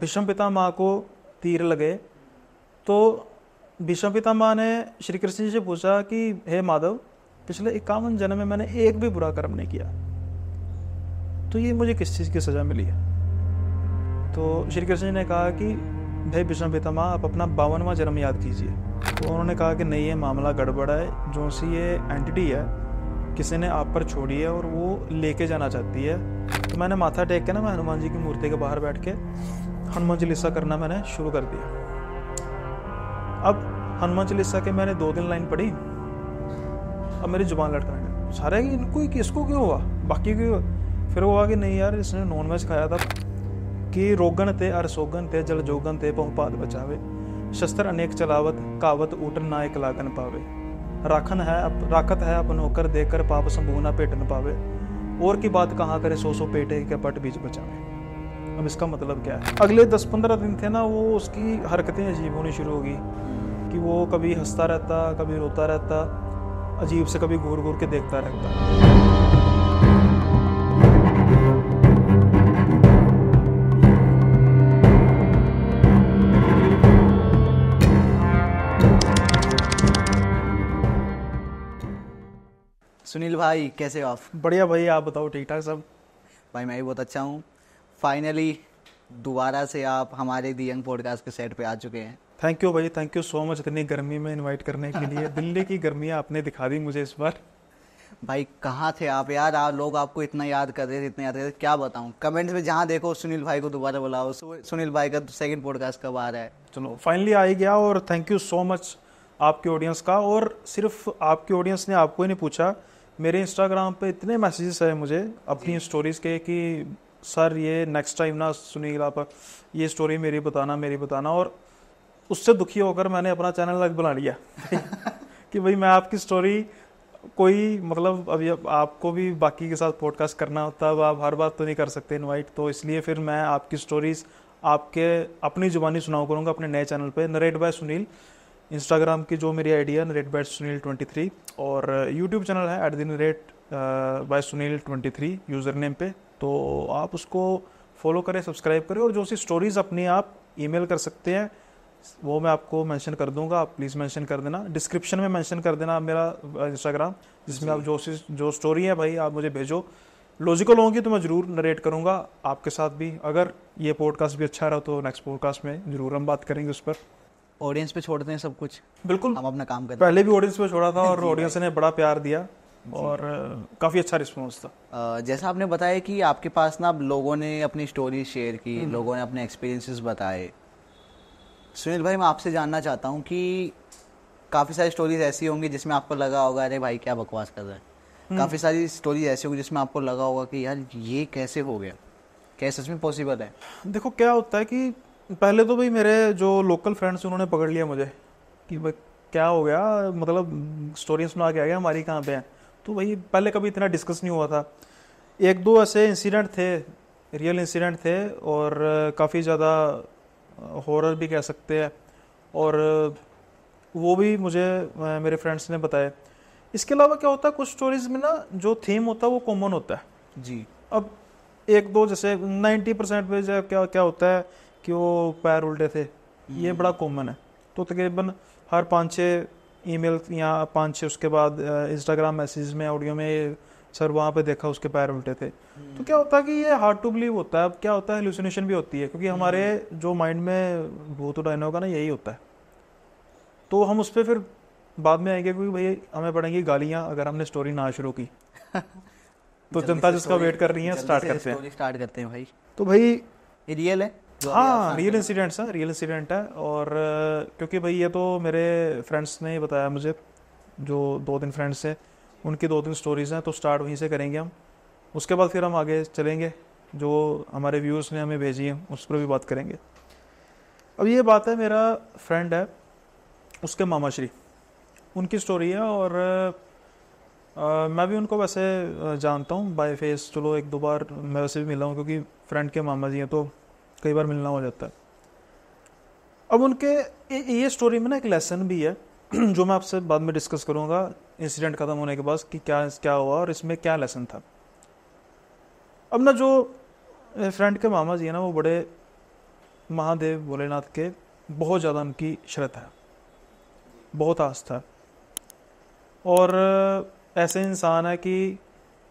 भीष्म पितामह को तीर लगे तो भीष्म पितामह ने श्री कृष्ण जी से पूछा कि हे माधव पिछले इक्यावन जन्म में मैंने एक भी बुरा कर्म नहीं किया तो ये मुझे किस चीज़ की सज़ा मिली है तो श्री कृष्ण जी ने कहा कि भाई पिता माँ आप अपना बावनवा जन्म याद कीजिए तो उन्होंने कहा कि नहीं ये मामला गड़बड़ा है जो सी ये एंटिटी है किसी ने आप पर छोड़ी है और वो लेके जाना चाहती है तो मैंने माथा टेक के ना मैं हनुमान जी की मूर्ति के बाहर बैठ के हनुमान चालीसा करना मैंने शुरू कर दिया अब हनुमान चालीसा के मैंने दो दिन लाइन पढ़ी अब मेरी जुबान लटकाने लगी सारे इनको किसको क्यों हुआ बाकी क्यों फिर वो हुआ कि नहीं यार इसने नॉन वेज खाया था कि रोगन ते अरसोगन ते जल जोगन ते बहुपात बचावे शस्त्र अनेक चलावत कावत ना एक लागन पावे राखन है अप, राखत है अपन होकर देकर पाप संभूना पेटन पावे और की बात कहाँ करे सो सो पेटे के पट बीच बचावे अब इसका मतलब क्या है अगले दस पंद्रह दिन थे ना वो उसकी हरकतें अजीब होनी शुरू होगी कि वो कभी हंसता रहता कभी रोता रहता अजीब से कभी घूर घूर के देखता रहता सुनील भाई कैसे हो आप बढ़िया भाई आप बताओ ठीक ठाक सब भाई मैं भी बहुत अच्छा हूँ फाइनली दोबारा से आप हमारे दी पॉडकास्ट के सेट पे आ चुके हैं थैंक यू भाई थैंक यू सो मच इतनी गर्मी में इनवाइट करने के लिए दिल्ली की गर्मियाँ आपने दिखा दी मुझे इस बार भाई कहाँ थे आप यार आप लोग आपको इतना याद कर रहे थे इतना याद कर रहे थे क्या बताऊँ कमेंट्स में जहाँ देखो सुनील भाई को दोबारा बुलाओ सुनील भाई का सेकंड पॉडकास्ट कब आ रहा है चलो फाइनली आ ही गया और थैंक यू सो मच आपके ऑडियंस का और सिर्फ आपके ऑडियंस ने आपको ही नहीं पूछा मेरे इंस्टाग्राम पे इतने मैसेजेस आए मुझे अपनी स्टोरीज के कि सर ये नेक्स्ट टाइम ना सुनील आप ये स्टोरी मेरी बताना मेरी बताना और उससे दुखी होकर मैंने अपना चैनल अलग बना लिया कि भाई मैं आपकी स्टोरी कोई मतलब अभी अब आपको भी बाकी के साथ पॉडकास्ट करना होता है आप हर बात तो नहीं कर सकते इनवाइट तो इसलिए फिर मैं आपकी स्टोरीज आपके अपनी जुबानी सुनाव करूँगा अपने नए चैनल पर नरेट बाय सुनील इंस्टाग्राम की जो मेरी idea narrate by Sunil twenty three और यूट्यूब चैनल है at the rate by Sunil twenty three user name पे तो आप उसको फॉलो करें सब्सक्राइब करें और जो सी स्टोरीज़ अपनी आप ईमेल कर सकते हैं वो मैं आपको मेंशन कर दूंगा आप प्लीज़ मेंशन कर देना डिस्क्रिप्शन में मेंशन कर देना मेरा इंस्टाग्राम जिसमें आप जो सी जो स्टोरी है भाई आप मुझे भेजो लॉजिकल होंगी तो मैं ज़रूर नरेट करूँगा आपके साथ भी अगर ये पॉडकास्ट भी अच्छा रहा तो नेक्स्ट पॉडकास्ट में ज़रूर हम बात करेंगे उस पर ऑडियंस पे छोड़ते हैं सब कुछ बिल्कुल हम अपना काम करते हैं पहले भी ऑडियंस पे छोड़ा था और ऑडियंस ने बड़ा प्यार दिया और काफ़ी अच्छा रिस्पॉन्स था जैसा आपने बताया कि आपके पास ना लोगों ने अपनी स्टोरी शेयर की हम्म। लोगों ने अपने एक्सपीरियंसेस बताए सुनील भाई मैं आपसे जानना चाहता हूँ कि काफ़ी सारी स्टोरीज ऐसी होंगी जिसमें आपको लगा होगा अरे भाई क्या बकवास कर रहा है हम्म। काफ़ी सारी स्टोरीज ऐसी होंगी जिसमें आपको लगा होगा कि यार ये कैसे हो गया कैसे सच पॉसिबल है देखो क्या होता है कि पहले तो भाई मेरे जो लोकल फ्रेंड्स उन्होंने पकड़ लिया मुझे कि भाई क्या हो गया मतलब स्टोरी सुना के आ गया हमारी कहाँ पे है तो वही पहले कभी इतना डिस्कस नहीं हुआ था एक दो ऐसे इंसिडेंट थे रियल इंसिडेंट थे और काफ़ी ज़्यादा हॉरर भी कह सकते हैं और वो भी मुझे मेरे फ्रेंड्स ने बताए इसके अलावा क्या होता है कुछ स्टोरीज में ना जो थीम होता है वो कॉमन होता है जी अब एक दो जैसे नाइन्टी परसेंट जो क्या क्या होता है कि वो पैर उल्टे थे ये हम्म। बड़ा कॉमन है तो तकरीबन हर पाँच छः ईमेल या पाँच छः उसके बाद इंस्टाग्राम मैसेज में ऑडियो में सर वहाँ पे देखा उसके पैर उल्टे थे तो हम्म। क्या होता है कि ये हार्ड टू बिलीव होता है अब क्या होता है एल्यूसिनेशन भी होती है क्योंकि हम्म। हमारे जो माइंड में भूत डाइन होगा ना यही होता है तो हम उस पर फिर बाद में आएंगे क्योंकि भाई हमें पड़ेंगी गालियाँ अगर हमने स्टोरी ना शुरू की तो जनता जिसका वेट कर रही है स्टार्ट करते हैं स्टार्ट करते हैं भाई तो भाई ये रियल है हाँ रियल इंसिडेंट हैं रियल इंसिडेंट है और क्योंकि भाई ये तो मेरे फ्रेंड्स ने ही बताया मुझे जो दो तीन फ्रेंड्स हैं उनकी दो तीन स्टोरीज़ हैं तो स्टार्ट वहीं से करेंगे हम उसके बाद फिर हम आगे चलेंगे जो हमारे व्यूअर्स ने हमें भेजी है उस पर भी बात करेंगे अब ये बात है मेरा फ्रेंड है उसके मामा श्री उनकी स्टोरी है और आ, मैं भी उनको वैसे जानता हूँ बाय फेस चलो एक दो बार मैं वैसे भी मिला हूँ क्योंकि फ्रेंड के मामा जी हैं तो कई बार मिलना हो जाता है अब उनके ये स्टोरी में ना एक लेसन भी है जो मैं आपसे बाद में डिस्कस करूँगा इंसिडेंट ख़त्म होने के बाद कि क्या क्या हुआ और इसमें क्या लेसन था अब ना जो फ्रेंड के मामा जी हैं ना वो बड़े महादेव भोलेनाथ के बहुत ज़्यादा उनकी श्रद्धा है बहुत आस्था है और ऐसे इंसान है कि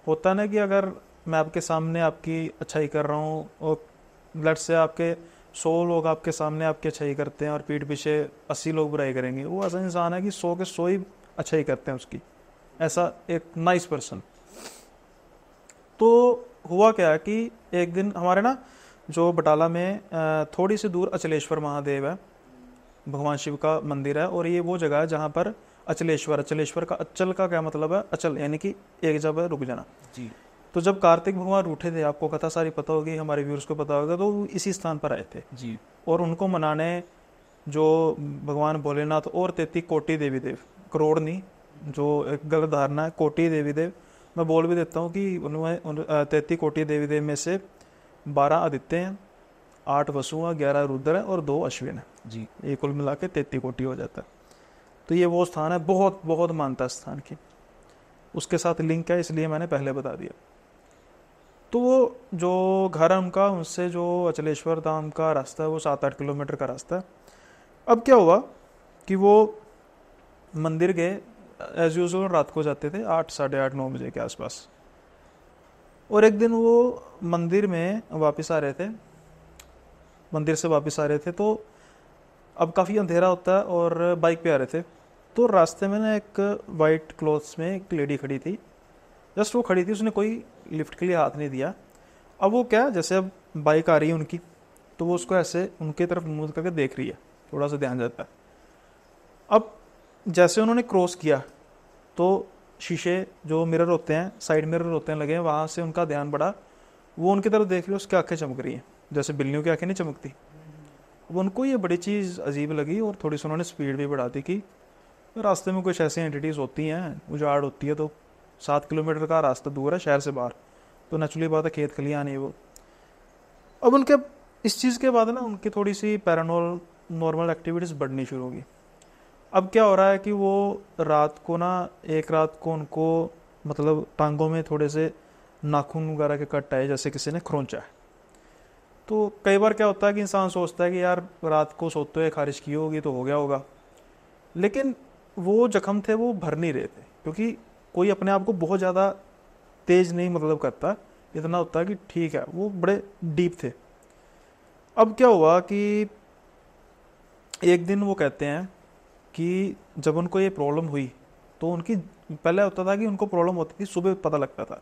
होता ना कि अगर मैं आपके सामने आपकी अच्छाई कर रहा हूँ और ब्लड से आपके सौ लोग आपके सामने अच्छा अच्छाई करते हैं और पीठ पीछे अस्सी लोग बुराई करेंगे वो ऐसा इंसान है कि सौ के सौ ही अच्छाई करते हैं उसकी ऐसा एक नाइस पर्सन तो हुआ क्या कि एक दिन हमारे ना जो बटाला में थोड़ी सी दूर अचलेश्वर महादेव है भगवान शिव का मंदिर है और ये वो जगह है जहाँ पर अचलेश्वर अचलेश्वर का अचल का क्या मतलब है अचल यानी कि एक जगह रुक जाना जी तो जब कार्तिक भगवान रूठे थे आपको कथा सारी पता होगी हमारे व्यूर्स को पता होगा तो इसी स्थान पर आए थे जी और उनको मनाने जो भगवान भोलेनाथ और तेती कोटि देवी देव करोड़नी जो एक गलत धारणा है कोटि देवी देव मैं बोल भी देता हूँ कि उनमें तैती कोटि देवी देव में से बारह आदित्य हैं आठ वसु हैं ग्यारह रुद्र हैं और दो अश्विन हैं जी ये कुल मिला के तैती कोटि हो जाता है तो ये वो स्थान है बहुत बहुत मानता स्थान की उसके साथ लिंक है इसलिए मैंने पहले बता दिया तो वो जो घर है उनका उससे जो अचलेश्वर धाम का रास्ता है वो सात आठ किलोमीटर का रास्ता है अब क्या हुआ कि वो मंदिर गए एज यूजल रात को जाते थे आठ साढ़े आठ नौ बजे के आसपास और एक दिन वो मंदिर में वापस आ रहे थे मंदिर से वापस आ रहे थे तो अब काफ़ी अंधेरा होता है और बाइक पे आ रहे थे तो रास्ते में ना एक वाइट क्लॉथ्स में एक लेडी खड़ी थी जस्ट वो खड़ी थी उसने कोई लिफ्ट के लिए हाथ नहीं दिया अब वो क्या जैसे अब बाइक आ रही है उनकी तो वो उसको ऐसे उनके तरफ मुंह करके देख रही है थोड़ा सा ध्यान जाता है अब जैसे उन्होंने क्रॉस किया तो शीशे जो मिरर होते हैं साइड मिरर होते हैं लगे हैं वहाँ से उनका ध्यान बढ़ा वो उनकी तरफ देख रही है उसकी आंखें चमक रही हैं जैसे बिल्लियों की आंखें नहीं चमकती अब उनको ये बड़ी चीज़ अजीब लगी और थोड़ी सी उन्होंने स्पीड भी बढ़ा दी कि रास्ते में कुछ ऐसी एंटिटीज़ होती हैं उजाड़ होती है तो सात किलोमीटर का रास्ता दूर है शहर से बाहर तो नेचुरली बात है खेत खलियान है वो अब उनके इस चीज़ के बाद ना उनकी थोड़ी सी पैरानोल नॉर्मल एक्टिविटीज़ बढ़नी शुरू होगी अब क्या हो रहा है कि वो रात को ना एक रात को उनको मतलब टांगों में थोड़े से नाखून वगैरह के कट आए जैसे किसी ने खरोंचा है तो कई बार क्या होता है कि इंसान सोचता है कि यार रात को सोते हुए खारिश की होगी तो हो गया होगा लेकिन वो जख्म थे वो भर नहीं रहे थे क्योंकि कोई अपने आप को बहुत ज़्यादा तेज नहीं मतलब करता इतना होता कि ठीक है वो बड़े डीप थे अब क्या हुआ कि एक दिन वो कहते हैं कि जब उनको ये प्रॉब्लम हुई तो उनकी पहले होता था कि उनको प्रॉब्लम होती थी सुबह पता लगता था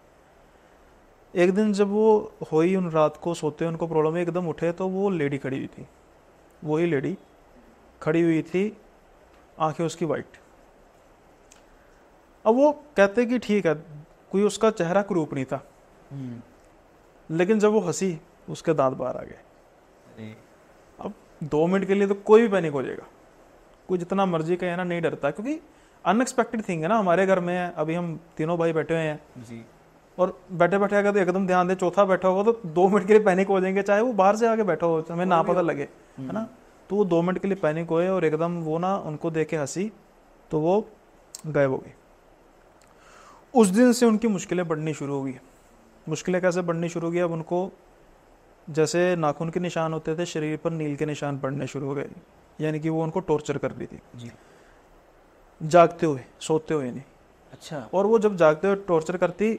एक दिन जब वो हुई उन रात को सोते उनको प्रॉब्लम एकदम उठे तो वो लेडी खड़ी हुई थी वही लेडी खड़ी हुई थी आंखें उसकी वाइट अब वो कहते कि ठीक है कोई उसका चेहरा क्रूप नहीं था हम्म। लेकिन जब वो हंसी उसके दांत बाहर आ गए अब दो मिनट के लिए तो कोई भी पैनिक हो जाएगा कोई जितना मर्जी कहे ना नहीं डरता क्योंकि अनएक्सपेक्टेड थिंग है ना हमारे घर में है अभी हम तीनों भाई बैठे हुए हैं जी और बैठे बैठे अगर तो एकदम ध्यान दे चौथा बैठा होगा तो दो मिनट के लिए पैनिक हो जाएंगे चाहे वो बाहर से आके बैठा हो हमें ना पता लगे है ना हम्म। तो वो दो मिनट के लिए पैनिक हुए और एकदम वो ना उनको देखे हंसी तो वो गायब हो गई उस दिन से उनकी मुश्किलें बढ़नी शुरू हो गई मुश्किलें कैसे बढ़नी शुरू हो गई अब उनको जैसे नाखून के निशान होते थे शरीर पर नील के निशान पड़ने शुरू हो गए यानी कि वो उनको टॉर्चर कर रही थी जी जागते हुए सोते हुए नहीं अच्छा और वो जब जागते हुए टॉर्चर करती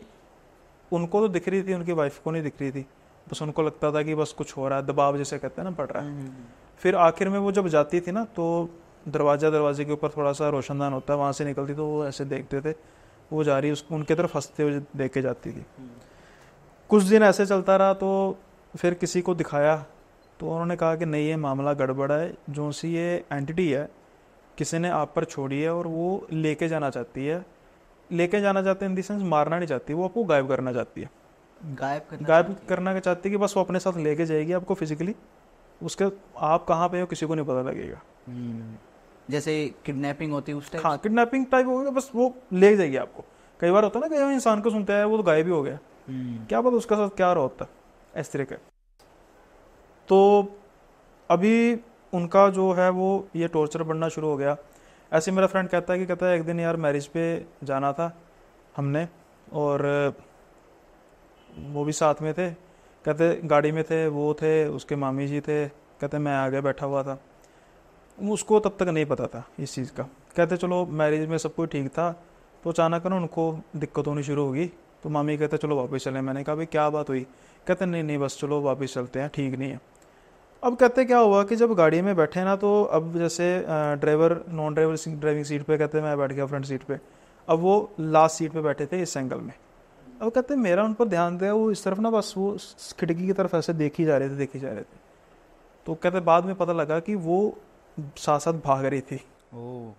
उनको तो दिख रही थी उनकी वाइफ को नहीं दिख रही थी बस उनको लगता था कि बस कुछ हो रहा है दबाव जैसे कहते हैं ना पड़ रहा है हम्म, हम्म, हम्म। फिर आखिर में वो जब जाती थी ना तो दरवाज़ा दरवाजे के ऊपर थोड़ा सा रोशनदान होता है वहाँ से निकलती तो वो ऐसे देखते थे वो जा रही उसको उनके तरफ हंसते हुए देख के जाती थी कुछ दिन ऐसे चलता रहा तो फिर किसी को दिखाया तो उन्होंने कहा कि नहीं ये मामला गड़बड़ है जो सी ये एंटिटी है किसी ने आप पर छोड़ी है और वो लेके जाना चाहती है लेके जाना चाहते हैं इन देंस मारना नहीं चाहती वो आपको गायब करना चाहती है गायब करना गायब करना चाहती है कि बस वो अपने साथ लेके जाएगी आपको फिजिकली उसके आप कहाँ पे हो किसी को नहीं पता लगेगा हम्म। जैसे किडनैपिंग होती है उस टाइप हाँ किडनैपिंग टाइप हो गया बस वो ले जाएगी आपको कई बार होता है ना कई इंसान को सुनते हैं वो तो गायब ही हो गया हम्म। क्या पता उसके साथ क्या रहा होता है इस तरह का तो अभी उनका जो है वो ये टॉर्चर बढ़ना शुरू हो गया ऐसे मेरा फ्रेंड कहता है कि कहता है एक दिन यार मैरिज पे जाना था हमने और वो भी साथ में थे कहते गाड़ी में थे वो थे उसके मामी जी थे कहते मैं आगे बैठा हुआ था उसको तब तक नहीं पता था इस चीज़ का कहते चलो मैरिज में सब कुछ ठीक था तो अचानक ना उनको दिक्कत होनी शुरू होगी तो मामी कहते चलो वापस चलें मैंने कहा भाई क्या बात हुई कहते नहीं नहीं बस चलो वापस चलते हैं ठीक नहीं है अब कहते क्या हुआ कि जब गाड़ी में बैठे ना तो अब जैसे driver non driver driving seat पे कहते मैं बैठ गया फ्रंट सीट पे अब वो लास्ट सीट पे बैठे थे इस एंगल में अब कहते मेरा उन पर ध्यान दिया वो इस तरफ ना बस वो खिड़की की तरफ ऐसे देखी जा रहे थे देखी जा रहे थे तो कहते बाद में पता लगा कि वो साथ साथ भाग रही थी ओ।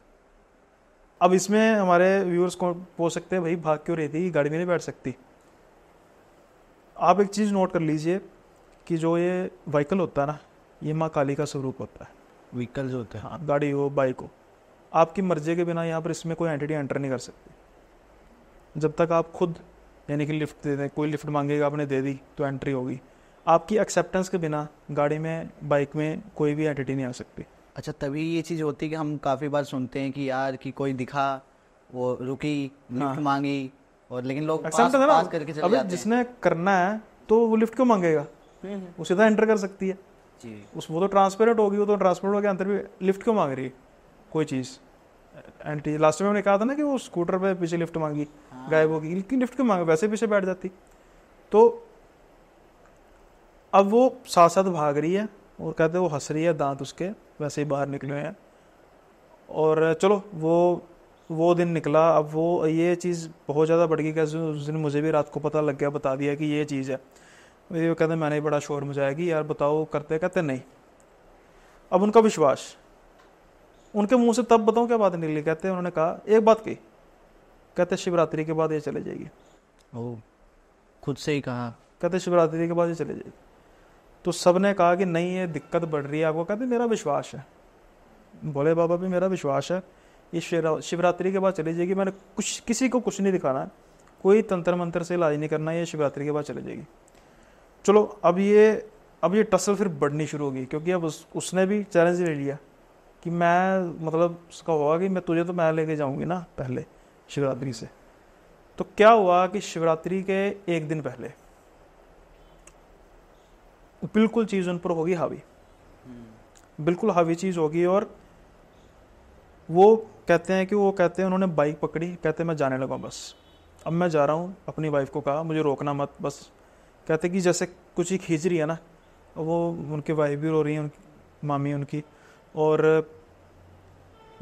अब इसमें हमारे व्यूअर्स को पूछ सकते हैं भाई भाग क्यों रही थी गाड़ी में नहीं बैठ सकती आप एक चीज़ नोट कर लीजिए कि जो ये व्हीकल होता है ना ये माँ काली का स्वरूप होता है व्हीकल जो होते हैं हाँ गाड़ी हो बाइक हो आपकी मर्जी के बिना यहाँ पर इसमें कोई एंटिटी एंटर नहीं कर सकती जब तक आप खुद यानी कि लिफ्ट दे दें कोई लिफ्ट मांगेगा आपने दे दी तो एंट्री होगी आपकी एक्सेप्टेंस के बिना गाड़ी में बाइक में कोई भी एंटिटी नहीं आ सकती अच्छा तभी ये चीज़ होती है कि हम काफ़ी बार सुनते हैं कि यार कि कोई दिखा वो रुकी हाँ। मांगी और लेकिन लोग पास, पास ना, करके चले जाते जिसने हैं। करना है तो वो लिफ्ट क्यों मांगेगा हम्म, हम्म। वो सीधा एंटर कर सकती है जी उस वो तो ट्रांसपेरेंट होगी वो तो ट्रांसपेरेंट हो गया अंदर भी लिफ्ट क्यों मांग रही है कोई चीज़ एंटी लास्ट में हमने कहा था ना कि वो स्कूटर पे पीछे लिफ्ट मांगी हाँ। गायब होगी लेकिन लिफ्ट क्यों मांगे वैसे पीछे बैठ जाती तो अब वो साथ साथ भाग रही है और कहते हैं वो हंस रही है दांत उसके वैसे ही बाहर निकले हैं और चलो वो वो दिन निकला अब वो ये चीज़ बहुत ज़्यादा बढ़ गई कैसे उस दिन मुझे भी रात को पता लग गया बता दिया कि ये चीज़ है वो कहते मैंने बड़ा शोर मचाया कि यार बताओ करते कहते नहीं अब उनका विश्वास उनके मुंह से तब बताऊं क्या बात निकली कहते उन्होंने कहा एक बात कही कहते शिवरात्रि के बाद ये चले जाएगी ओ खुद से ही कहा कहते शिवरात्रि के बाद ये चले जाएगी तो सब ने कहा कि नहीं ये दिक्कत बढ़ रही है आपको कहते मेरा विश्वास है भोले बाबा भी मेरा विश्वास है ये शिवरात्रि के बाद चली जाएगी मैंने कुछ किसी को कुछ नहीं दिखाना है कोई तंत्र मंत्र से इलाज नहीं करना ये शिवरात्रि के बाद चली जाएगी चलो अब ये अब ये टसल फिर बढ़नी शुरू होगी क्योंकि अब उस, उसने भी चैलेंज ले लिया कि मैं मतलब उसका होगा कि मैं तुझे तो मैं लेके जाऊंगी ना पहले शिवरात्रि से तो क्या हुआ कि शिवरात्रि के एक दिन पहले बिल्कुल चीज़ उन पर होगी हावी हम्म। बिल्कुल हावी चीज़ होगी और वो कहते हैं कि वो कहते हैं उन्होंने बाइक पकड़ी कहते मैं जाने लगा बस अब मैं जा रहा हूँ अपनी वाइफ को कहा मुझे रोकना मत बस कहते कि जैसे कुछ ही खींच रही है ना वो उनकी वाइफ भी रो रही हैं उनकी मामी उनकी और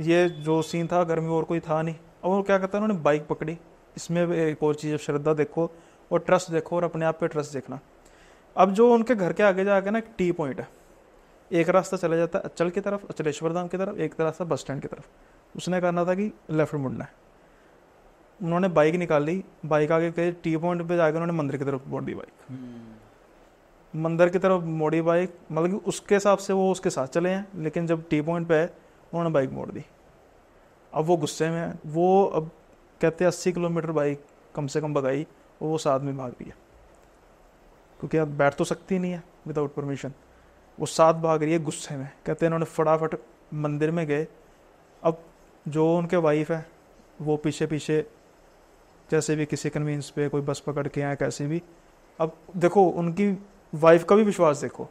ये जो सीन था घर में और कोई था नहीं अब वो क्या कहता है उन्होंने बाइक पकड़ी इसमें एक और चीज़ श्रद्धा देखो और ट्रस्ट देखो और अपने आप पे ट्रस्ट देखना अब जो उनके घर के आगे जाके ना एक टी पॉइंट है एक रास्ता चला जाता है अचल की तरफ अचलेश्वर धाम की तरफ एक रास्ता बस स्टैंड की तरफ उसने करना था कि लेफ्ट मुड़ना है उन्होंने बाइक निकाल ली बाइक आगे के टी पॉइंट पे जाकर उन्होंने मंदिर की तरफ मोड़ दी बाइक हम्म। मंदिर की तरफ मोड़ी बाइक मतलब कि उसके हिसाब से वो उसके साथ चले हैं लेकिन जब टी पॉइंट पे है उन्होंने बाइक मोड़ दी अब वो गुस्से में है वो अब कहते हैं अस्सी किलोमीटर बाइक कम से कम भगाई और वो साथ में भाग दिया है क्योंकि आप बैठ तो सकती नहीं है विदाउट परमिशन वो साथ भाग रही है गुस्से में कहते हैं उन्होंने फटाफट मंदिर में गए अब जो उनके वाइफ है वो पीछे पीछे जैसे भी किसी कन्वींस पे कोई बस पकड़ के आए कैसे भी अब देखो उनकी वाइफ का भी विश्वास देखो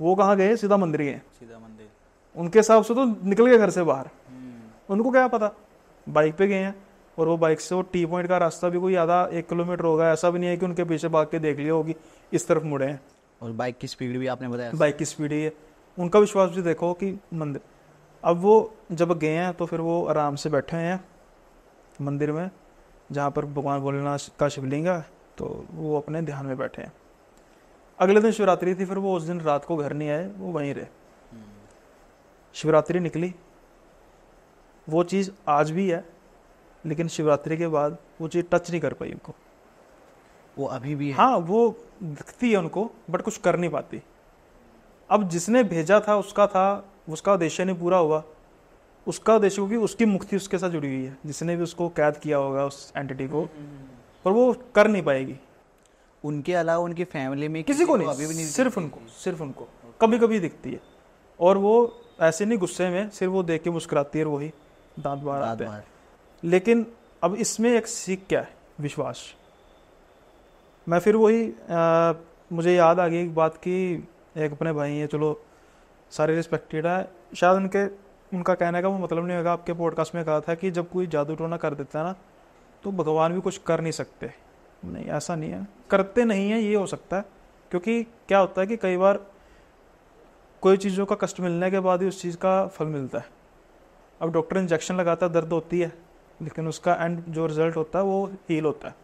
वो कहाँ गए सीधा मंदिर गए सीधा मंदिर उनके हिसाब से तो निकल गए घर से बाहर हम्म। उनको क्या पता बाइक पे गए हैं और वो बाइक से वो टी पॉइंट का रास्ता भी कोई आधा एक किलोमीटर होगा ऐसा भी नहीं है कि उनके पीछे भाग के देख लिया होगी इस तरफ मुड़े हैं और बाइक की स्पीड भी आपने बताया बाइक की स्पीड ही है उनका विश्वास भी देखो कि मंदिर अब वो जब गए हैं तो फिर वो आराम से बैठे हैं मंदिर में जहाँ पर भगवान भोलेनाथ का शिवलिंग है तो वो अपने ध्यान में बैठे हैं अगले दिन शिवरात्रि थी फिर वो उस दिन रात को घर नहीं आए वो वहीं रहे हम्म। शिवरात्रि निकली वो चीज़ आज भी है लेकिन शिवरात्रि के बाद वो चीज़ टच नहीं कर पाई उनको वो अभी भी है। हाँ वो दिखती है उनको बट कुछ कर नहीं पाती अब जिसने भेजा था उसका था उसका उद्देश्य नहीं पूरा हुआ उसका उद्देश्य क्योंकि उसकी मुक्ति उसके साथ जुड़ी हुई है जिसने भी उसको कैद किया होगा उस एंटिटी को पर वो कर नहीं पाएगी उनके अलावा उनकी फैमिली में किसी को नहीं अभी भी नहीं सिर्फ उनको सिर्फ उनको कभी कभी दिखती है और वो ऐसे नहीं गुस्से में सिर्फ वो देख के मुस्कुराती है वही दांत बाहर आते हैं लेकिन अब इसमें एक सीख क्या है विश्वास मैं फिर वही मुझे याद आ गई एक बात की एक अपने भाई हैं चलो सारे रिस्पेक्टेड है शायद उनके उनका कहने का वो मतलब नहीं होगा आपके पॉडकास्ट में कहा था कि जब कोई जादू टोना कर देता है ना तो भगवान भी कुछ कर नहीं सकते नहीं ऐसा नहीं है करते नहीं है ये हो सकता है क्योंकि क्या होता है कि कई बार कोई चीज़ों का कष्ट मिलने के बाद ही उस चीज़ का फल मिलता है अब डॉक्टर इंजेक्शन लगाता है दर्द होती है लेकिन उसका एंड जो रिजल्ट होता है वो हील होता है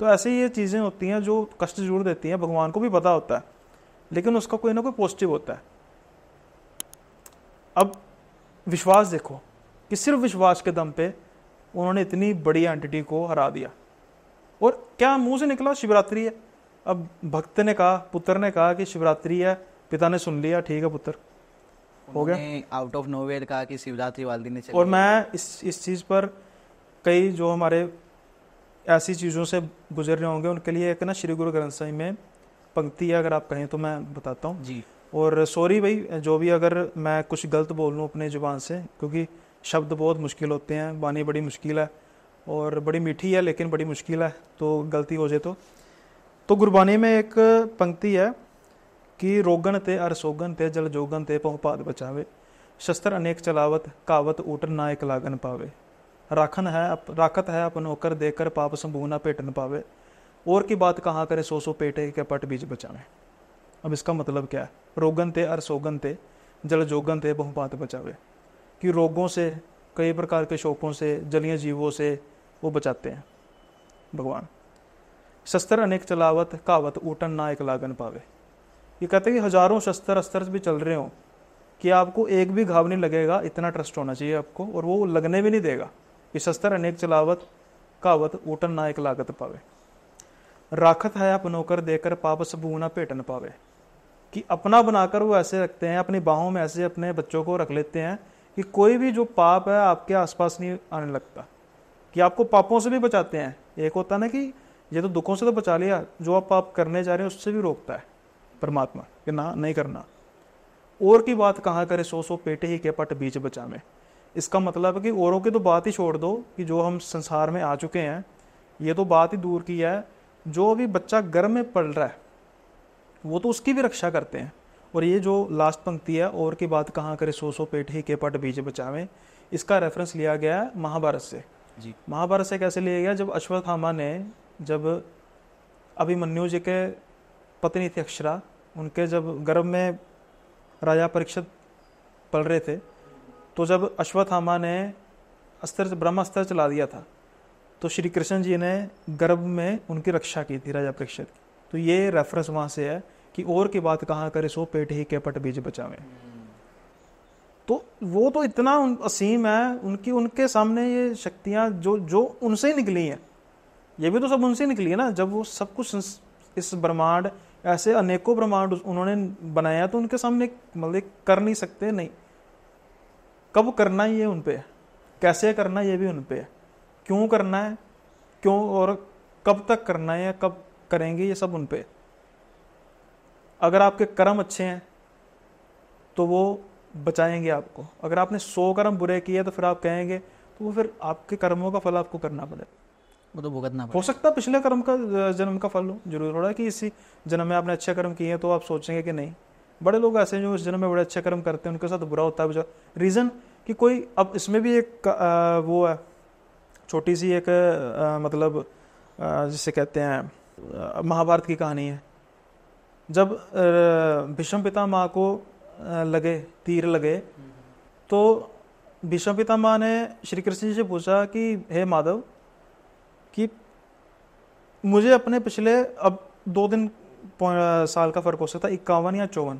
तो ऐसे ही ये चीज़ें होती हैं जो कष्ट जरूर देती हैं भगवान को भी पता होता है लेकिन उसका कोई ना कोई पॉजिटिव होता है अब विश्वास देखो कि सिर्फ विश्वास के दम पे उन्होंने इतनी बड़ी एंटिटी को हरा दिया और क्या मुंह से निकला शिवरात्रि है अब भक्त ने कहा पुत्र ने कहा कि शिवरात्रि है पिता ने सुन लिया ठीक है पुत्र हो गया आउट ऑफ नोवेयर कहा कि शिवरात्रि वाले दिन और मैं इस इस चीज़ पर कई जो हमारे ऐसी चीज़ों से गुजर रहे होंगे उनके लिए एक ना श्री गुरु ग्रंथ साहिब में पंक्ति है अगर आप कहें तो मैं बताता हूँ जी और सॉरी भाई जो भी अगर मैं कुछ गलत बोल लूँ अपने ज़ुबान से क्योंकि शब्द बहुत मुश्किल होते हैं वाणी बड़ी मुश्किल है और बड़ी मीठी है लेकिन बड़ी मुश्किल है तो गलती हो जाए तो तो गुरबाणी में एक पंक्ति है कि रोगन ते अरसोगन ते जल जोगन ते पहुपात बचावे शस्त्र अनेक चलावत कावत ना नायक लागन पावे राखन है अप, राखत है अपन होकर देकर पाप संभूना पेटन पावे और की बात कहाँ करे सो सो पेटे के पट बीज बचावे अब इसका मतलब क्या है रोगन ते अरसोगन ते जल जोगन ते बहुपात बचावे कि रोगों से कई प्रकार के शोकों से जलीय जीवों से वो बचाते हैं भगवान शस्त्र अनेक चलावत कावत ऊटन ना एक लागन पावे ये कहते हैं कि हजारों शस्त्र अस्त्र भी चल रहे हों कि आपको एक भी घाव नहीं लगेगा इतना ट्रस्ट होना चाहिए आपको और वो लगने भी नहीं देगा ये शस्त्र अनेक चलावत कावत ऊटन ना एक लागत पावे राखत है आप देकर पाप सबू ना पेटन पावे कि अपना बनाकर वो ऐसे रखते हैं अपनी बाहों में ऐसे अपने बच्चों को रख लेते हैं कि कोई भी जो पाप है आपके आसपास नहीं आने लगता कि आपको पापों से भी बचाते हैं एक होता ना कि ये तो दुखों से तो बचा लिया जो आप पाप करने जा रहे हैं उससे भी रोकता है परमात्मा कि ना नहीं करना और की बात कहाँ करे सो सो पेटे ही के पट बीच बचा में इसका मतलब है कि औरों की तो बात ही छोड़ दो कि जो हम संसार में आ चुके हैं ये तो बात ही दूर की है जो अभी बच्चा घर में पढ़ रहा है वो तो उसकी भी रक्षा करते हैं और ये जो लास्ट पंक्ति है और की बात कहाँ करे सो सो पेट ही के पट बीज बचावें इसका रेफरेंस लिया गया है महाभारत से जी महाभारत से कैसे लिया गया जब अश्वत्थामा ने जब अभिमन्यु जी के पत्नी थी अक्षरा उनके जब गर्भ में राजा परीक्षित पढ़ रहे थे तो जब अश्वत्थामा ने अस्त्र ब्रह्मास्त्र चला दिया था तो श्री कृष्ण जी ने गर्भ में उनकी रक्षा की थी राजा परीक्षित की तो ये रेफरेंस वहाँ से है कि और की बात कहाँ करे सो पेट ही के पट बीज बचावे तो वो तो इतना असीम है उनकी उनके सामने ये शक्तियाँ जो जो उनसे ही निकली हैं ये भी तो सब उनसे निकली है ना जब वो सब कुछ इस ब्रह्मांड ऐसे अनेकों ब्रह्मांड उन्होंने बनाया तो उनके सामने मतलब कर नहीं सकते नहीं कब करना ये उन पर कैसे करना ये भी उन पर क्यों करना है क्यों और कब तक करना है या कब करेंगे ये सब उन पर अगर आपके कर्म अच्छे हैं तो वो बचाएंगे आपको अगर आपने सौ कर्म बुरे किए तो फिर आप कहेंगे तो वो फिर आपके कर्मों का फल आपको करना पड़ेगा वो तो भुगतना हो सकता है पिछले कर्म का जन्म का फल हो जरूर हो रहा है कि इसी जन्म में आपने अच्छे कर्म किए हैं तो आप सोचेंगे कि नहीं बड़े लोग ऐसे हैं जो इस जन्म में बड़े अच्छे कर्म करते हैं उनके साथ बुरा होता है रीज़न कि कोई अब इसमें भी एक वो है छोटी सी एक मतलब जिसे कहते हैं महाभारत की कहानी है जब भीष्म माँ को लगे तीर लगे तो भीष्म माँ ने श्री कृष्ण जी से पूछा कि हे माधव कि मुझे अपने पिछले अब दो दिन साल का फर्क हो सकता है इक्यावन या चौवन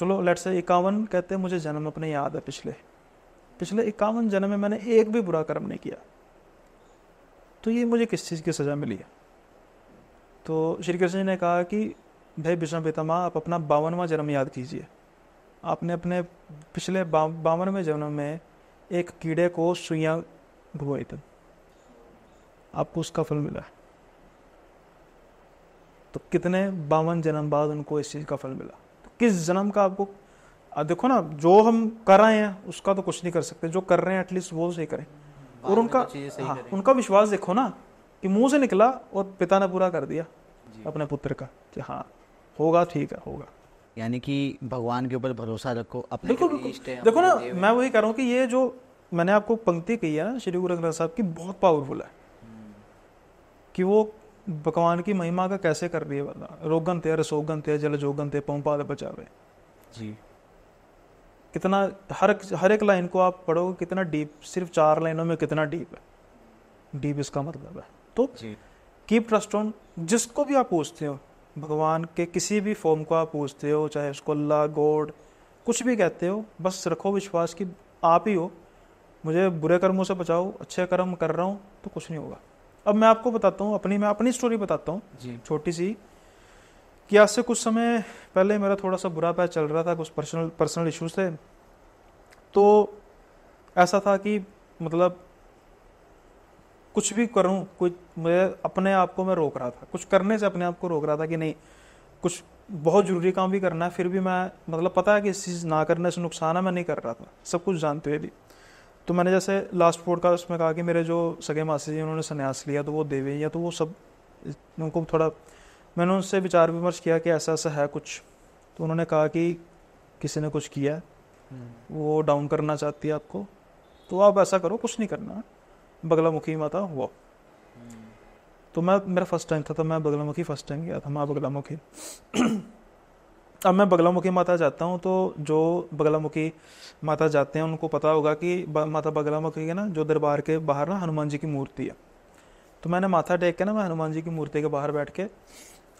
चलो लेट से इक्यावन कहते हैं मुझे जन्म अपने याद है पिछले पिछले इक्यावन जन्म में मैंने एक भी बुरा कर्म नहीं किया तो ये मुझे किस चीज़ की सज़ा मिली है तो श्री कृष्ण जी ने कहा कि भाई विष्णु पितामा आप अपना बावनवा जन्म याद कीजिए आपने अपने पिछले बावनवें जन्म में एक कीड़े को सुइया ढुआई थी आपको उसका फल मिला तो कितने बावन जन्म बाद उनको इस चीज़ का फल मिला किस जन्म का आपको देखो ना जो हम कर रहे हैं उसका तो कुछ नहीं कर सकते जो कर रहे हैं एटलीस्ट वो सही करें और उनका हाँ उनका विश्वास देखो ना कि मुंह से निकला और पिता ने पूरा कर दिया अपने पुत्र का कि हाँ होगा ठीक है होगा यानी कि भगवान के ऊपर भरोसा रखो अपने देखो देखो ना मैं वही कह रहा हूँ कि ये जो मैंने आपको पंक्ति कही है ना श्री गुरु ग्रंथ साहब की बहुत पावरफुल है हम्म। कि वो भगवान की महिमा का कैसे कर रही है वाला रोगन ते रसोगन ते जल जोगन ते पंपाद बचावे जी कितना हर हर एक लाइन को आप पढ़ोगे कितना डीप सिर्फ चार लाइनों में कितना डीप है डीप इसका मतलब है तो कीप ट्रस्ट ऑन जिसको भी आप पूछते हो भगवान के किसी भी फॉर्म को आप पूछते हो चाहे उसको अल्लाह गॉड कुछ भी कहते हो बस रखो विश्वास कि आप ही हो मुझे बुरे कर्मों से बचाओ अच्छे कर्म कर रहा हूँ तो कुछ नहीं होगा अब मैं आपको बताता हूँ अपनी मैं अपनी स्टोरी बताता हूँ छोटी सी कि आज से कुछ समय पहले मेरा थोड़ा सा बुरा पैर चल रहा था कुछ पर्सनल पर्सनल इश्यूज थे तो ऐसा था कि मतलब कुछ भी करूं कुछ मुझे अपने आप को मैं रोक रहा था कुछ करने से अपने आप को रोक रहा था कि नहीं कुछ बहुत ज़रूरी काम भी करना है फिर भी मैं मतलब पता है कि इस चीज़ ना करने से नुकसान है मैं नहीं कर रहा था सब कुछ जानते हुए भी तो मैंने जैसे लास्ट पॉडकास्ट में कहा कि मेरे जो सगे मासी जी उन्होंने संन्यास लिया तो वो देवे या तो वो सब उनको थोड़ा मैंने उनसे विचार विमर्श किया कि ऐसा ऐसा है कुछ तो उन्होंने कहा कि किसी ने कुछ किया हम्म। वो डाउन करना चाहती है आपको तो आप ऐसा करो कुछ नहीं करना बगलामुखी माता हुआ हम्म। तो मैं मेरा फर्स्ट टाइम था तो मैं बगलामुखी फर्स्ट टाइम गया था माँ बगलामुखी अब मैं बगलामुखी माता जाता हूँ तो जो बगलामुखी माता जाते हैं उनको पता होगा कि माता बगलामुखी है ना जो दरबार के बाहर ना हनुमान जी की मूर्ति है तो मैंने माथा टेक के ना मैं हनुमान जी की मूर्ति के बाहर बैठ के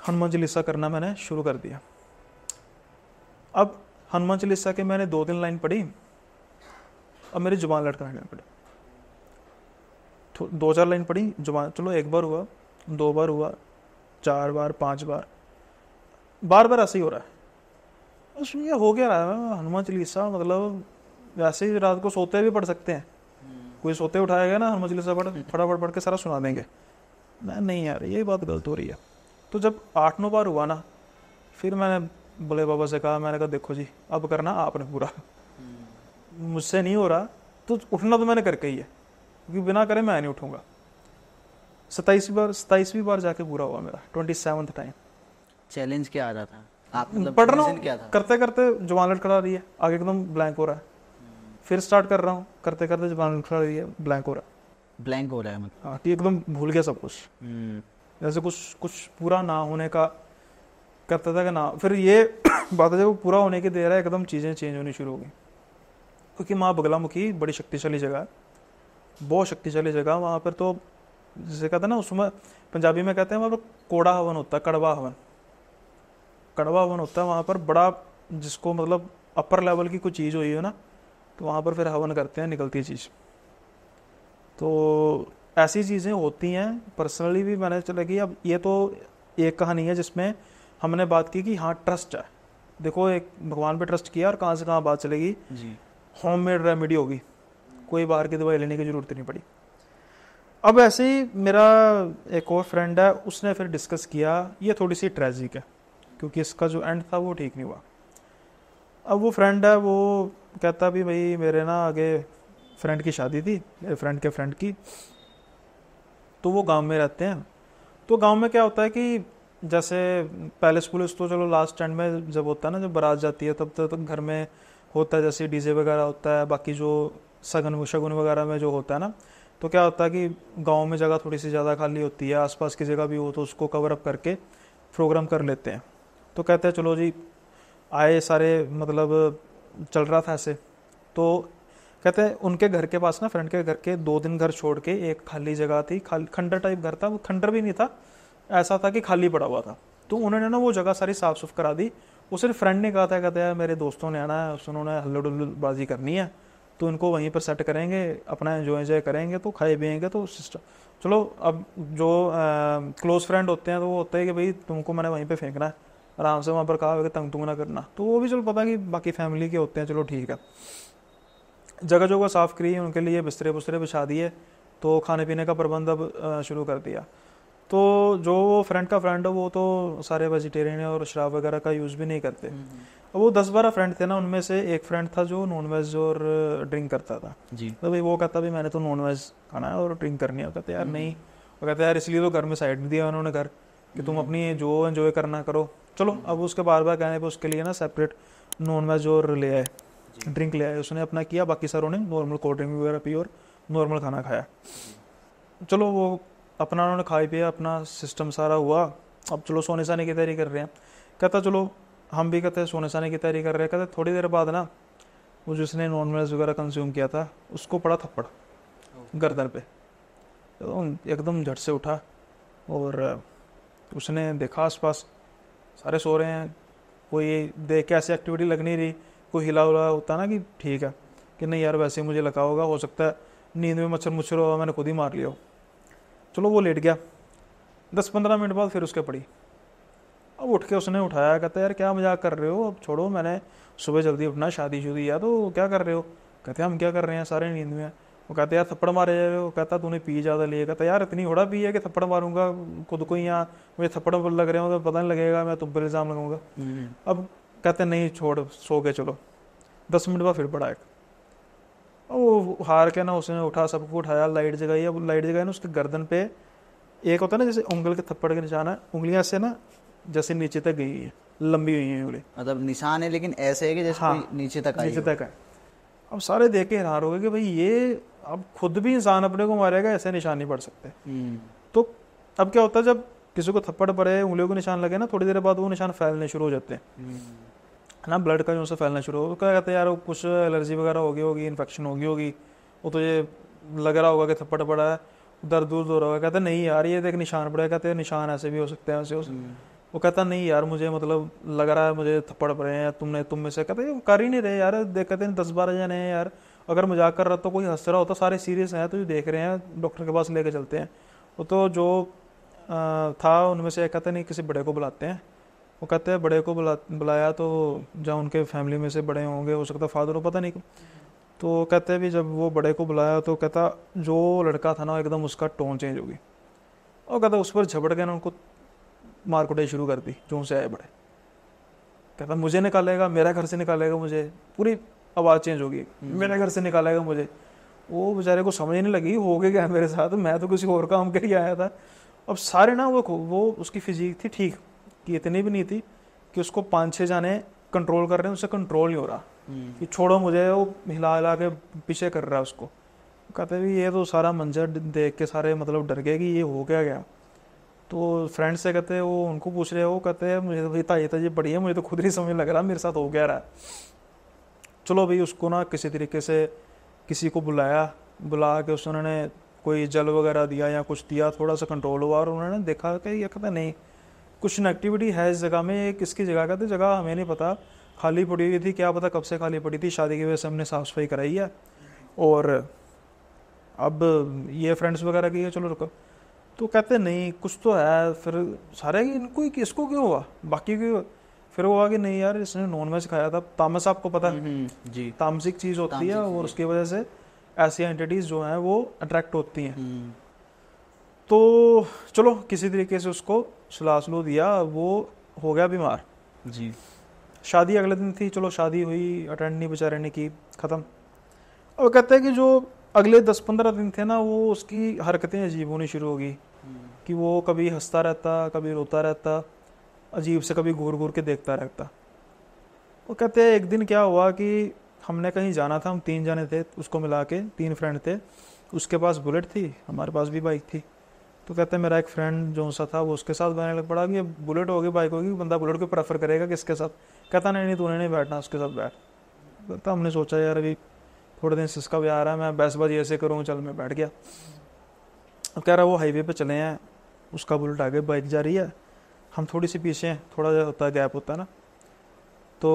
हनुमान चालीसा करना मैंने शुरू कर दिया अब हनुमान चालीसा के मैंने दो तीन लाइन पढ़ी अब मेरी जुबान लटकने लग पड़ी दो चार लाइन पढ़ी जुबान चलो एक बार हुआ दो बार हुआ चार बार पांच बार बार बार ऐसे ही हो रहा है उसमें हो गया रहा है हनुमान चालीसा मतलब वैसे ही रात को सोते भी पढ़ सकते हैं हम्म। कोई सोते उठाया गया ना हनुमान चालीसा पढ़ फटाफट पढ़ के सारा सुना देंगे मैं नहीं यार ये बात गलत हो रही है तो जब आठ नौ बार हुआ ना फिर मैंने भले बाबा से कहा मैंने कहा देखो जी अब करना आपने पूरा हम्म। मुझसे नहीं हो रहा तो उठना तो मैंने करके ही है क्योंकि बिना करे मैं नहीं उठूंगा सताईसवीं बार सताईसवीं बार जाके पूरा हुआ मेरा ट्वेंटी सेवन्थ टाइम चैलेंज क्या आ रहा था मतलब पढ़ रहा हूँ करते करते जुबान लटखड़ा रही है आगे एकदम ब्लैंक हो रहा है फिर स्टार्ट कर रहा हूँ करते करते जुबान लटखड़ा रही है ब्लैंक हो रहा है ब्लैंक हो रहा है मतलब हाँ एकदम भूल गया सब कुछ हम्म। जैसे कुछ कुछ पूरा ना होने का करता था कि ना फिर ये बात है जब पूरा होने की देर है एकदम चीज़ें चेंज होनी शुरू हो गई क्योंकि माँ बगलामुखी बड़ी शक्तिशाली जगह है बहुत शक्तिशाली जगह वहाँ पर तो जैसे कहते हैं ना उसमें पंजाबी में कहते हैं वहाँ पर कोड़ा हवन होता है कड़वा हवन कड़वा हवन होता है वहाँ पर बड़ा जिसको मतलब अपर लेवल की कोई चीज़ हुई हो ना तो वहाँ पर फिर हवन करते हैं निकलती है चीज़ तो ऐसी चीज़ें होती हैं पर्सनली भी मैंने चले कि अब ये तो एक कहानी है जिसमें हमने बात की कि हाँ ट्रस्ट है देखो एक भगवान पे ट्रस्ट किया और कहाँ से कहाँ बात चलेगी होम मेड रेमेडी होगी कोई बाहर की दवाई लेने की ज़रूरत नहीं पड़ी अब ऐसे ही मेरा एक और फ्रेंड है उसने फिर डिस्कस किया ये थोड़ी सी ट्रेजिक है क्योंकि इसका जो एंड था वो ठीक नहीं हुआ अब वो फ्रेंड है वो कहता भी भाई मेरे ना आगे फ्रेंड की शादी थी फ्रेंड के फ्रेंड की तो वो गांव में रहते हैं तो गांव में क्या होता है कि जैसे पैलेस पुलिस तो चलो लास्ट स्टैंड में जब होता है ना जब बारात जाती है तब तक तो घर में होता है जैसे डीजे वगैरह होता है बाकी जो सगन शगुन वगैरह में जो होता है ना तो क्या होता है कि गांव में जगह थोड़ी सी ज़्यादा खाली होती है आसपास की जगह भी हो तो उसको कवर अप करके प्रोग्राम कर लेते हैं तो कहते हैं चलो जी आए सारे मतलब चल रहा था ऐसे तो कहते हैं उनके घर के पास ना फ्रेंड के घर के दो दिन घर छोड़ के एक खाली जगह थी खाली खंडर टाइप घर था वो खंडर भी नहीं था ऐसा था कि खाली पड़ा हुआ था तो उन्होंने ना वो जगह सारी साफ सुफ करा दी वो सिर्फ फ्रेंड ने कहा था कहते हैं मेरे दोस्तों ने आना है उन्होंने हल्लो करनी है तो इनको वहीं पर सेट करेंगे अपना एंजॉय एंजॉय करेंगे तो खाए पिएंगे तो सिस्टम चलो अब जो क्लोज़ फ्रेंड होते हैं तो वो होते हैं कि भाई तुमको मैंने वहीं पर फेंकना है आराम से वहाँ पर कहा कि तंग तुंग ना करना तो वो भी चलो पता कि बाकी फैमिली के होते हैं चलो ठीक है जगह जगह साफ़ करी उनके लिए बिस्तरे बुस्तरे बिछा दिए तो खाने पीने का प्रबंध अब शुरू कर दिया तो जो वो फ्रेंड का फ्रेंड है वो तो सारे वेजिटेरियन है और शराब वगैरह का यूज़ भी नहीं करते हम्म, हम्म। अब वो दस बारह फ्रेंड थे ना उनमें से एक फ्रेंड था जो नॉन वेज और ड्रिंक करता था जी तो भाई वो कहता भाई मैंने तो नॉन वेज खाना है और ड्रिंक करनी है कहते यार हम्म, नहीं वो कहते यार इसलिए तो घर में साइड नहीं दिया उन्होंने घर कि तुम अपनी जो एंजॉय करना करो चलो अब उसके बार बार कहने पर उसके लिए ना सेपरेट नॉन वेज और ले आए ड्रिंक ले आए उसने अपना किया बाकी सारों ने नॉर्मल कोल्ड ड्रिंक वगैरह पी और नॉर्मल खाना खाया चलो वो अपना उन्होंने खाई पिया अपना सिस्टम सारा हुआ अब चलो सोने साने की तैयारी कर रहे हैं कहता चलो हम भी कहते हैं सोने साने की तैयारी कर रहे हैं कहते थोड़ी देर बाद ना वो जिसने नॉन वेज वगैरह कंज्यूम किया था उसको पड़ा थप्पड़ गर्दन पे तो एकदम झट से उठा और उसने देखा आसपास सारे सो रहे हैं कोई देख के ऐसी एक्टिविटी लग नहीं रही कोई हिला उला होता ना कि ठीक है कि नहीं यार वैसे मुझे लगा होगा हो सकता है नींद में मच्छर मुच्छर होगा मैंने खुद ही मार लिया हो चलो वो लेट गया दस पंद्रह मिनट बाद फिर उसके पड़ी अब उठ के उसने उठाया कहते यार क्या मजाक कर रहे हो अब छोड़ो मैंने सुबह जल्दी उठना शादी शुदी या तो क्या कर रहे हो कहते हम क्या कर रहे हैं सारे नींद में वो कहते यार थप्पड़ मारे जाए वो कहता तूने पी ज़्यादा लिए कहता यार इतनी होड़ा पी है कि थप्पड़ मारूंगा खुद को ही यहाँ मुझे थप्पड़ पर लग रहे हो तो पता नहीं लगेगा मैं तुम पर इल्ज़ाम लगाऊंगा अब कहते नहीं छोड़ सो के चलो दस मिनट बाद फिर पड़ा एक वो हार के ना उसने उठा सबको उठाया लाइट जगाई अब लाइट जगाई ना उसके गर्दन पे एक होता है ना जैसे उंगल के थप्पड़ के निशान है उंगलियां से ना जैसे नीचे तक गई है लंबी हुई है उंगली मतलब निशान है लेकिन ऐसे है कि जैसे हाँ, नीचे तक नीचे तक है अब सारे देख के हैरान हो गए कि भाई ये अब खुद भी इंसान अपने को मारेगा ऐसे निशान नहीं पड़ सकते हम्म। तो अब क्या होता है जब किसी को थप्पड़ पड़े उंगलियों को निशान लगे ना थोड़ी देर बाद वो निशान फैलने शुरू हो जाते हैं हम्म। ना ब्लड का जो से फैलना शुरू हो तो क्या कहते हैं यार कुछ एलर्जी वगैरह हो गई होगी इन्फेक्शन होगी होगी वो तो ये लग रहा होगा कि थप्पड़ पड़ा है दर्द दूर हो रहा होगा कहते नहीं यार ये देख निशान पड़ेगा कहते निशान ऐसे भी हो सकते हैं ऐसे हो सकते हम्म। वो कहता नहीं यार मुझे मतलब लग रहा है मुझे थप्पड़ पड़े हैं तुमने तुम में से कहते ये कर ही नहीं रहे यार देख कहते दस बारह जने हैं यार अगर मजाक कर रहा तो कोई हंस रहा होता सारे सीरियस हैं तो जो देख रहे हैं डॉक्टर के पास लेके चलते हैं वो तो जो था उनमें से कहते नहीं किसी बड़े को बुलाते हैं वो कहते हैं बड़े को बुला बुलाया तो जहाँ उनके फैमिली में से बड़े होंगे हो सकता फादर हो पता नहीं तो कहते भी जब वो बड़े को बुलाया तो कहता जो लड़का था ना एकदम उसका टोन चेंज हो गई और कहता उस पर झपट गया ना उनको मार कुटाई शुरू कर दी जो से आए बड़े कहता मुझे निकालेगा मेरा घर से निकालेगा मुझे पूरी आवाज़ चेंज होगी हम्म। मेरे घर से निकालेगा मुझे वो बेचारे को समझ नहीं लगी हो गया क्या मेरे साथ मैं तो किसी और काम के लिए आया था अब सारे ना वो वो उसकी फिजीक थी ठीक कि इतनी भी नहीं थी कि उसको पाँच छः जाने कंट्रोल कर रहे हैं उससे कंट्रोल नहीं हो रहा हम्म। कि छोड़ो मुझे वो हिला हिला के पीछे कर रहा है उसको कहते भी ये तो सारा मंजर देख के सारे मतलब डर गए कि ये हो गया क्या तो फ्रेंड से कहते हैं वो उनको पूछ रहे हो कहते हैं मुझे तो ये ताजी बढ़िया मुझे तो खुद ही समझ लग रहा मेरे साथ हो गया रहा चलो भाई उसको ना किसी तरीके से किसी को बुलाया बुला के उसने कोई जल वगैरह दिया या कुछ दिया थोड़ा सा कंट्रोल हुआ और उन्होंने देखा कि ये कहता नहीं कुछ नेगेटिविटी है इस जगह में किसकी जगह कहते जगह हमें नहीं पता खाली पड़ी हुई थी क्या पता कब से खाली पड़ी थी शादी की वजह से हमने साफ़ सफाई कराई है और अब ये फ्रेंड्स वगैरह की है चलो रुको तो कहते नहीं कुछ तो है फिर सारे इनको ही किसको क्यों हुआ बाकी क्यों फिर वो आगे नहीं यार इसने नॉन वेज खाया था तामस आपको पता है हम्म, हम्म, जी तामसिक चीज़ होती है और उसकी वजह से ऐसी एंटिटीज़ जो हैं वो अट्रैक्ट होती हैं हम्म। तो चलो किसी तरीके से उसको सलासलो दिया वो हो गया बीमार जी शादी अगले दिन थी चलो शादी हुई अटेंड नहीं बेचारे ने की ख़त्म अब कहते हैं कि जो अगले दस पंद्रह दिन थे ना वो उसकी हरकतें अजीब होनी शुरू होगी हम्म। कि वो कभी हंसता रहता कभी रोता रहता अजीब से कभी घूर घूर के देखता रहता वो कहते हैं एक दिन क्या हुआ कि हमने कहीं जाना था हम तीन जाने थे उसको मिला के तीन फ्रेंड थे उसके पास बुलेट थी हमारे पास भी बाइक थी तो कहते हैं मेरा एक फ्रेंड जो सा था वो उसके साथ बैठने लग पड़ा कि बुलेट होगी बाइक होगी बंदा बुलेट को प्रेफर करेगा किसके साथ कहता नहीं नहीं तूने नहीं बैठना उसके साथ बैठ कहता हमने सोचा यार अभी थोड़े दिन से भी आ रहा है मैं बैस बाजी ऐसे करूँ चल मैं बैठ गया अब कह रहा वो हाईवे पर चले हैं उसका बुलेट आगे बाइक जा रही है हम थोड़ी सी पीछे हैं थोड़ा सा होता है गैप होता है ना तो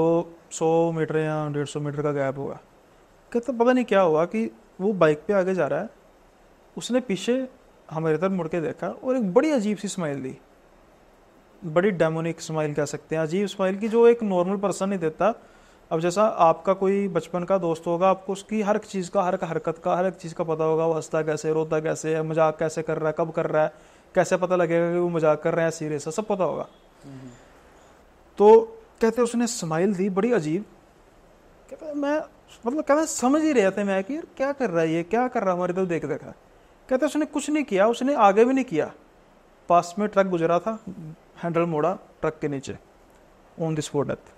सौ मीटर या डेढ़ सौ मीटर का गैप होगा कहते पता नहीं क्या हुआ कि वो बाइक पे आगे जा रहा है उसने पीछे हमारे तरफ मुड़ के देखा और एक बड़ी अजीब सी स्माइल दी बड़ी डेमोनिक स्माइल कह सकते हैं अजीब स्माइल की जो एक नॉर्मल पर्सन नहीं देता अब जैसा आपका कोई बचपन का दोस्त होगा आपको उसकी हर एक चीज़ का हर एक हरकत का हर एक चीज़ का पता होगा वो हंसता कैसे रोता कैसे है मजाक कैसे कर रहा है कब कर रहा है कैसे पता लगेगा कि वो मजाक कर रहे हैं सीरियस है सब पता होगा तो कहते उसने स्माइल दी बड़ी अजीब कहते मैं मतलब कहते समझ ही रहे थे मैं कि यार क्या कर रहा है ये क्या कर रहा है हमारे तो देख देखा कहते उसने कुछ नहीं किया उसने आगे भी नहीं किया पास में ट्रक गुजरा था हैंडल मोड़ा ट्रक के नीचे ऑन दिस स्पॉट डेथ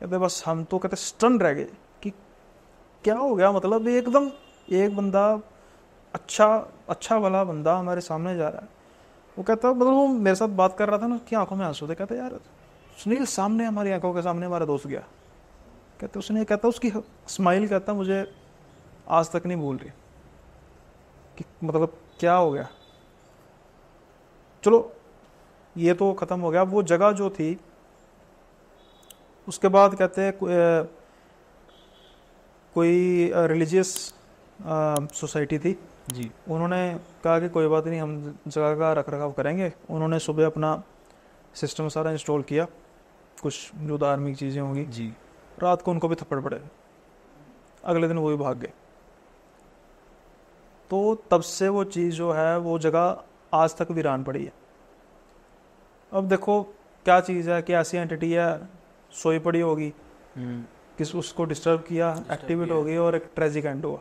कहते बस हम तो कहते स्टन रह गए कि क्या हो गया मतलब एकदम एक बंदा अच्छा अच्छा वाला बंदा हमारे सामने जा रहा है वो कहता मतलब वो मेरे साथ बात कर रहा था ना उसकी आंखों में आंसू थे कहते यार सुनील सामने हमारी आंखों के सामने हमारा दोस्त गया कहते उसने कहता उसकी स्माइल कहता मुझे आज तक नहीं भूल रही कि मतलब क्या हो गया चलो ये तो ख़त्म हो गया वो जगह जो थी उसके बाद कहते हैं कोई रिलीजियस सोसाइटी थी जी उन्होंने कहा कि कोई बात नहीं हम जगह का रख रखाव करेंगे उन्होंने सुबह अपना सिस्टम सारा इंस्टॉल किया कुछ जो धार्मिक चीज़ें होंगी जी रात को उनको भी थप्पड़ पड़े अगले दिन वो भी भाग गए तो तब से वो चीज़ जो है वो जगह आज तक वीरान पड़ी है अब देखो क्या चीज़ है कि ऐसी एंटिटी है सोई पड़ी होगी हम्म। किस उसको डिस्टर्ब किया एक्टिवेट हो गई और एक ट्रेजिक एंड हुआ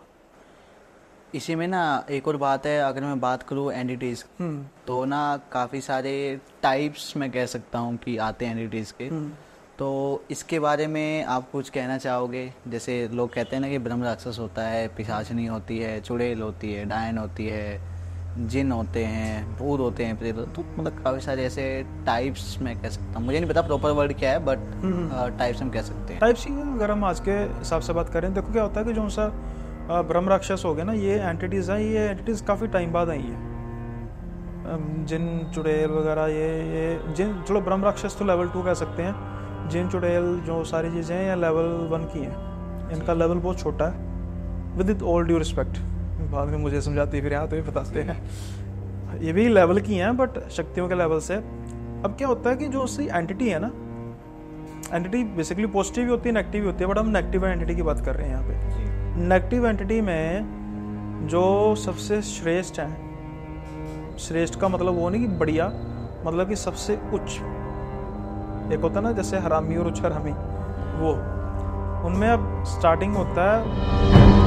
इसी में ना एक और बात है अगर मैं बात करूँ एंटिटीज हम्म। तो ना काफ़ी सारे टाइप्स मैं कह सकता हूँ कि आते हैं एंटिटीज के हम्म। तो इसके बारे में आप कुछ कहना चाहोगे जैसे लोग कहते हैं ना कि ब्रह्म राक्षस होता है पिशाचनी होती है चुड़ैल होती है डायन होती है जिन होते हैं भूत होते हैं प्रेत तो मतलब काफ़ी सारे ऐसे टाइप्स में कह सकता हूँ मुझे नहीं पता प्रॉपर वर्ड क्या है बट टाइप्स हम्म। uh, हम कह सकते हैं टाइप्स अगर हम आज के हिसाब से बात करें देखो क्या होता है कि जो सा ब्रह्म राक्षस हो गए ना ये एंटिटीज़ हैं ये एंटिटीज़ काफ़ी टाइम बाद आई है जिन चुड़ैल वगैरह ये ये जिन चलो ब्रह्म राक्षस तो लेवल टू कह सकते हैं जिन चुड़ैल जो सारी चीज़ें हैं ये लेवल वन की हैं इनका लेवल बहुत छोटा है विद इथ ऑल ड्यू रिस्पेक्ट बाद में मुझे समझाती फिर यहाँ तो ये बताते हैं ये भी लेवल की हैं बट शक्तियों के लेवल से अब क्या होता है कि जो उसकी एंटिटी है ना एंटिटी बेसिकली पॉजिटिव भी होती है नेगेटिव भी होती है बट हम नेगेटिव एंटिटी की बात कर रहे हैं यहाँ पे नेगेटिव एंटिटी में जो सबसे श्रेष्ठ हैं श्रेष्ठ का मतलब वो नहीं कि बढ़िया मतलब कि सबसे उच्च एक होता है ना जैसे हरामी और उच्च हरामी वो उनमें अब स्टार्टिंग होता है